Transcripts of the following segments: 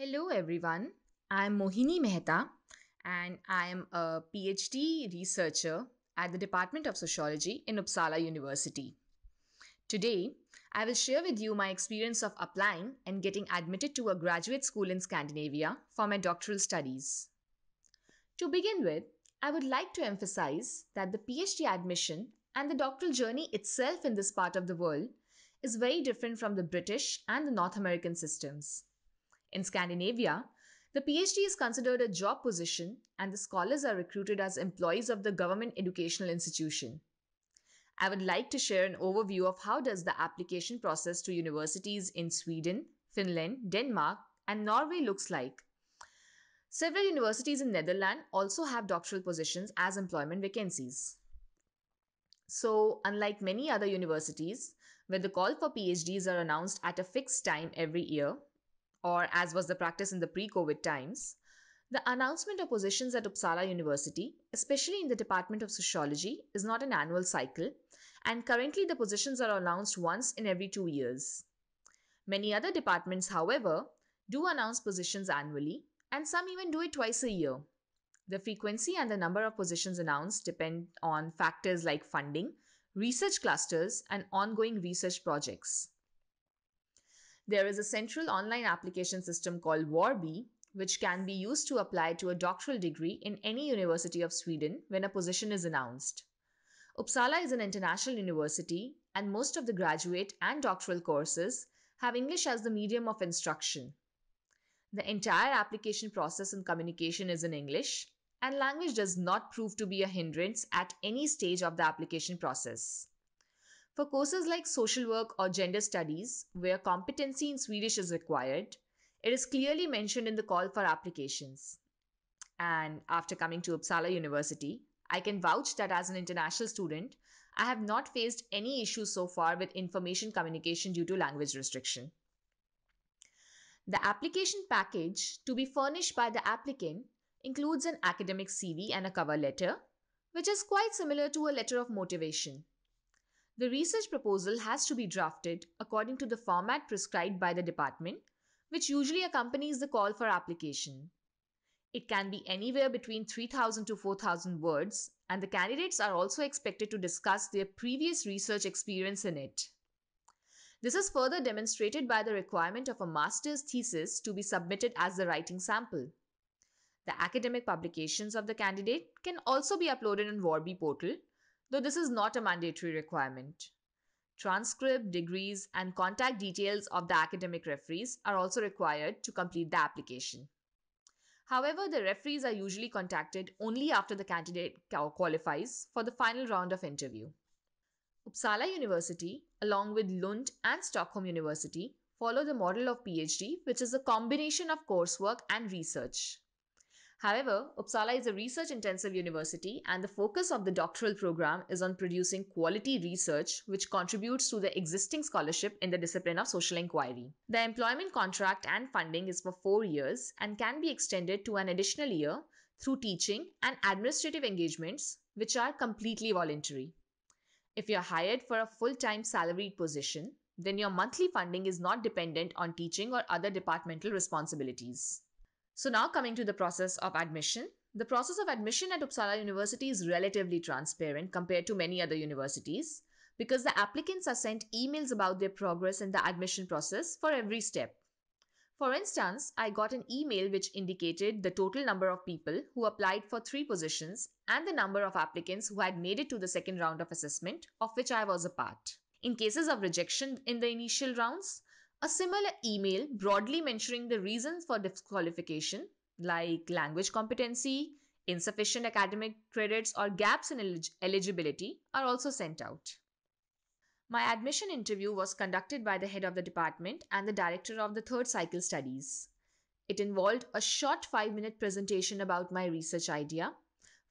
Hello, everyone. I'm Mohini Mehta, and I am a PhD researcher at the Department of Sociology in Uppsala University. Today, I will share with you my experience of applying and getting admitted to a graduate school in Scandinavia for my doctoral studies. To begin with, I would like to emphasize that the PhD admission and the doctoral journey itself in this part of the world is very different from the British and the North American systems. In Scandinavia, the PhD is considered a job position and the scholars are recruited as employees of the government educational institution. I would like to share an overview of how does the application process to universities in Sweden, Finland, Denmark and Norway looks like. Several universities in Netherlands also have doctoral positions as employment vacancies. So, unlike many other universities, where the call for PhDs are announced at a fixed time every year, or as was the practice in the pre COVID times, the announcement of positions at Uppsala University, especially in the Department of Sociology, is not an annual cycle, and currently the positions are announced once in every two years. Many other departments, however, do announce positions annually, and some even do it twice a year. The frequency and the number of positions announced depend on factors like funding, research clusters, and ongoing research projects. There is a central online application system called Warby, which can be used to apply to a doctoral degree in any university of Sweden when a position is announced. Uppsala is an international university, and most of the graduate and doctoral courses have English as the medium of instruction. The entire application process and communication is in English, and language does not prove to be a hindrance at any stage of the application process. For courses like social work or gender studies, where competency in Swedish is required, it is clearly mentioned in the call for applications. And after coming to Uppsala University, I can vouch that as an international student, I have not faced any issues so far with information communication due to language restriction. The application package to be furnished by the applicant includes an academic CV and a cover letter, which is quite similar to a letter of motivation. The research proposal has to be drafted according to the format prescribed by the department, which usually accompanies the call for application. It can be anywhere between 3,000 to 4,000 words, and the candidates are also expected to discuss their previous research experience in it. This is further demonstrated by the requirement of a master's thesis to be submitted as the writing sample. The academic publications of the candidate can also be uploaded on Warby portal though this is not a mandatory requirement. Transcript, degrees, and contact details of the academic referees are also required to complete the application. However, the referees are usually contacted only after the candidate qualifies for the final round of interview. Uppsala University, along with Lund and Stockholm University, follow the model of PhD, which is a combination of coursework and research. However, Uppsala is a research intensive university and the focus of the doctoral program is on producing quality research which contributes to the existing scholarship in the discipline of social inquiry. The employment contract and funding is for four years and can be extended to an additional year through teaching and administrative engagements which are completely voluntary. If you're hired for a full time salaried position, then your monthly funding is not dependent on teaching or other departmental responsibilities. So now coming to the process of admission. The process of admission at Uppsala University is relatively transparent compared to many other universities because the applicants are sent emails about their progress in the admission process for every step. For instance, I got an email which indicated the total number of people who applied for three positions and the number of applicants who had made it to the second round of assessment, of which I was a part. In cases of rejection in the initial rounds, a similar email broadly mentioning the reasons for disqualification, like language competency, insufficient academic credits, or gaps in elig- eligibility, are also sent out. My admission interview was conducted by the head of the department and the director of the third cycle studies. It involved a short 5 minute presentation about my research idea,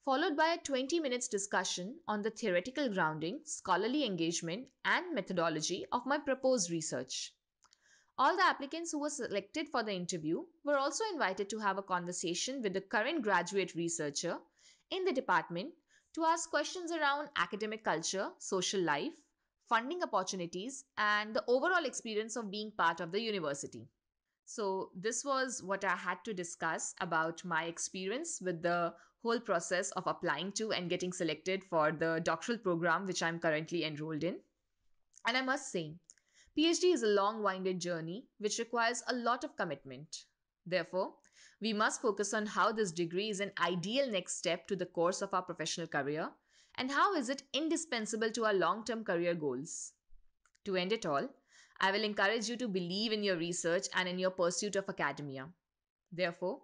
followed by a 20 minutes discussion on the theoretical grounding, scholarly engagement, and methodology of my proposed research. All the applicants who were selected for the interview were also invited to have a conversation with the current graduate researcher in the department to ask questions around academic culture, social life, funding opportunities, and the overall experience of being part of the university. So, this was what I had to discuss about my experience with the whole process of applying to and getting selected for the doctoral program which I'm currently enrolled in. And I must say, PhD is a long winded journey which requires a lot of commitment. Therefore, we must focus on how this degree is an ideal next step to the course of our professional career and how is it indispensable to our long-term career goals. To end it all, I will encourage you to believe in your research and in your pursuit of academia. Therefore,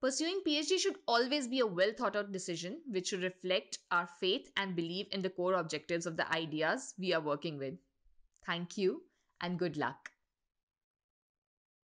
pursuing PhD should always be a well thought out decision which should reflect our faith and belief in the core objectives of the ideas we are working with. Thank you and good luck.